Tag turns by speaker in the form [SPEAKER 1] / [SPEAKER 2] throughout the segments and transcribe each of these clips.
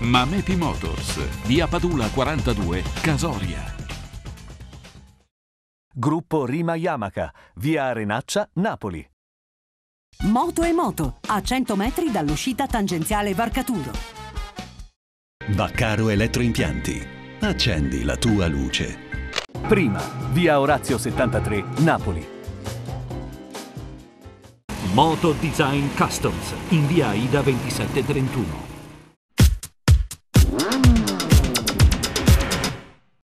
[SPEAKER 1] Mamepi Motors, via Padula 42, Casoria. Gruppo Rima Yamaka, via Arenaccia, Napoli.
[SPEAKER 2] Moto e Moto, a 100 metri dall'uscita tangenziale Varcaturo.
[SPEAKER 1] Baccaro Elettroimpianti, accendi la tua luce. Prima, via Orazio 73, Napoli.
[SPEAKER 2] Moto Design Customs, in via Ida 2731.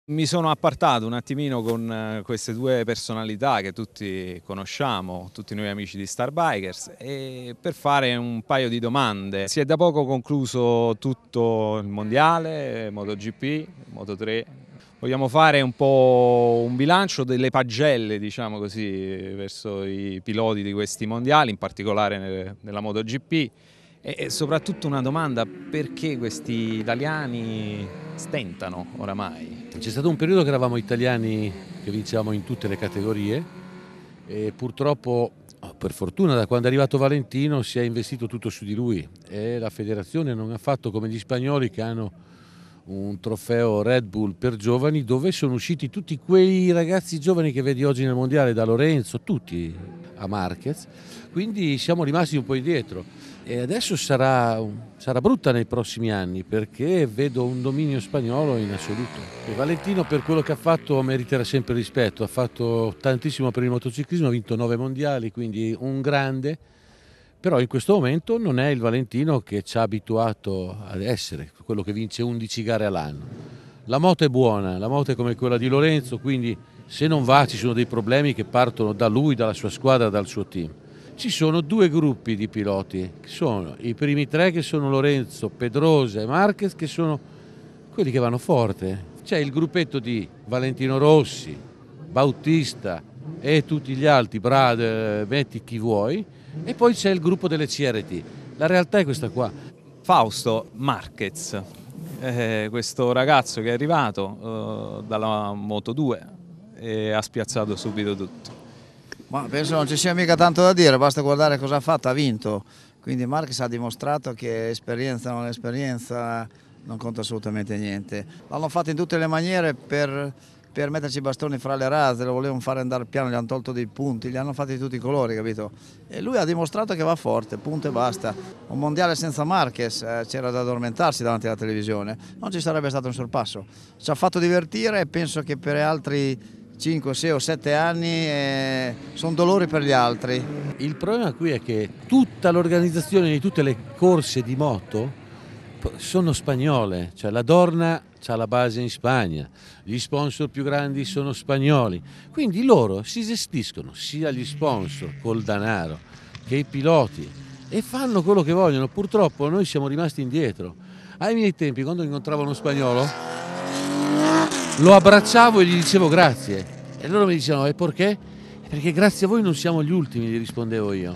[SPEAKER 2] Mi sono appartato un attimino con eh, queste due personalità che tutti conosciamo, tutti noi amici di Starbikers, e per fare un paio di domande. Si è da poco concluso tutto il mondiale, MotoGP, Moto3. Vogliamo fare un po' un bilancio delle pagelle, diciamo così, verso i piloti di questi mondiali, in particolare nella MotoGP e, soprattutto una domanda, perché questi
[SPEAKER 1] italiani stentano oramai? C'è stato un periodo che eravamo italiani, che vincevamo in tutte le categorie, e purtroppo, oh, per fortuna, da quando è arrivato Valentino si è investito tutto su di lui e la federazione non ha fatto come gli spagnoli che hanno un trofeo Red Bull per giovani dove sono usciti tutti quei ragazzi giovani che vedi oggi nel mondiale, da Lorenzo, tutti, a Marquez, quindi siamo rimasti un po' indietro e adesso sarà, sarà brutta nei prossimi anni perché vedo un dominio spagnolo in assoluto. E Valentino per quello che ha fatto meriterà sempre rispetto, ha fatto tantissimo per il motociclismo, ha vinto nove mondiali, quindi un grande però in questo momento non è il Valentino che ci ha abituato ad essere, quello che vince 11 gare all'anno. La moto è buona, la moto è come quella di Lorenzo, quindi se non va ci sono dei problemi che partono da lui, dalla sua squadra, dal suo team. Ci sono due gruppi di piloti, che sono i primi tre che sono Lorenzo, Pedrosa e Marquez, che sono quelli che vanno forte. C'è il gruppetto di Valentino Rossi, Bautista e tutti gli altri, Brad, eh, metti chi vuoi, e poi c'è il gruppo delle CRT. La realtà è questa qua. Fausto Marquez,
[SPEAKER 2] eh, questo ragazzo che è arrivato eh, dalla Moto 2 e ha spiazzato subito tutto.
[SPEAKER 3] Ma penso non ci sia mica tanto da dire, basta guardare cosa ha fatto, ha vinto. Quindi Marques ha dimostrato che esperienza non esperienza non conta assolutamente niente. L'hanno fatto in tutte le maniere per per metterci i bastoni fra le razze, lo volevano fare andare piano, gli hanno tolto dei punti, gli hanno fatti di tutti i colori, capito? E lui ha dimostrato che va forte, punto e basta. Un mondiale senza Marquez, eh, c'era da addormentarsi davanti alla televisione, non ci sarebbe stato un sorpasso. Ci ha fatto divertire e penso che per altri 5, 6 o 7 anni eh, sono dolori per gli altri. Il problema qui
[SPEAKER 1] è che tutta l'organizzazione di tutte le corse di moto sono spagnole, cioè la Dorna ha la base in Spagna, gli sponsor più grandi sono spagnoli, quindi loro si gestiscono sia gli sponsor col danaro che i piloti e fanno quello che vogliono, purtroppo noi siamo rimasti indietro. Ai miei tempi quando incontravo uno spagnolo lo abbracciavo e gli dicevo grazie e loro mi dicevano e perché? Perché grazie a voi non siamo gli ultimi, gli rispondevo io.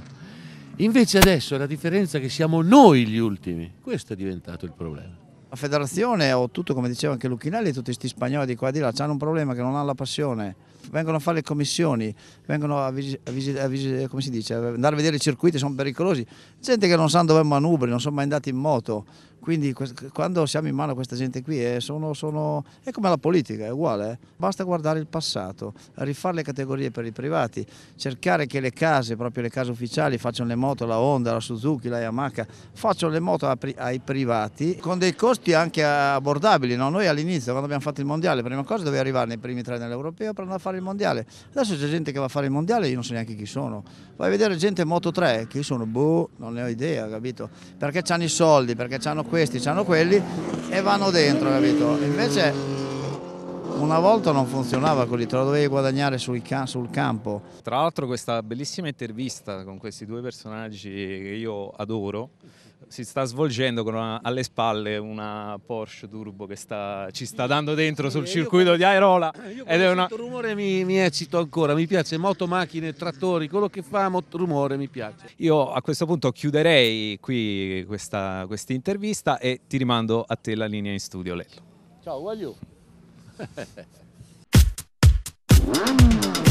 [SPEAKER 3] Invece adesso la differenza è che siamo noi gli
[SPEAKER 1] ultimi, questo è diventato il problema.
[SPEAKER 3] La federazione o tutto, come diceva anche Lucchinelli, tutti questi spagnoli di qua e di là, hanno un problema che non hanno la passione, vengono a fare le commissioni, vengono a, visi, a, visi, a visi, come si dice, andare a vedere i circuiti, sono pericolosi. Gente che non sa dove manubri, non sono mai andati in moto, quindi quando siamo in mano a questa gente qui eh, sono, sono, è come la politica, è uguale. Eh. Basta guardare il passato, rifare le categorie per i privati, cercare che le case, proprio le case ufficiali, facciano le moto, la Honda, la Suzuki, la Yamaha, facciano le moto ai privati con dei costi anche abbordabili. No? Noi all'inizio, quando abbiamo fatto il mondiale, prima cosa dovevi arrivare nei primi tre nell'europeo per andare a fare il mondiale. Adesso c'è gente che va a fare il mondiale e io non so neanche chi sono. Vai a vedere gente Moto 3, chi sono? Boh, non ne ho idea, capito? Perché hanno i soldi, perché hanno questi, hanno quelli e vanno dentro, capito? Invece una volta non funzionava così, te lo dovevi guadagnare sul, campo.
[SPEAKER 2] Tra l'altro questa bellissima intervista con questi due personaggi che io adoro si sta svolgendo con una, alle spalle una
[SPEAKER 1] Porsche Turbo che sta, ci sta dando dentro sul circuito di Airola. Ah, ed è una... rumore mi, mi eccito ancora, mi piace moto, macchine, trattori, quello che fa rumore mi piace.
[SPEAKER 2] Io a questo punto chiuderei qui questa quest intervista e ti rimando a te la linea in studio Lello.
[SPEAKER 1] Ciao, voglio. Mm-hmm.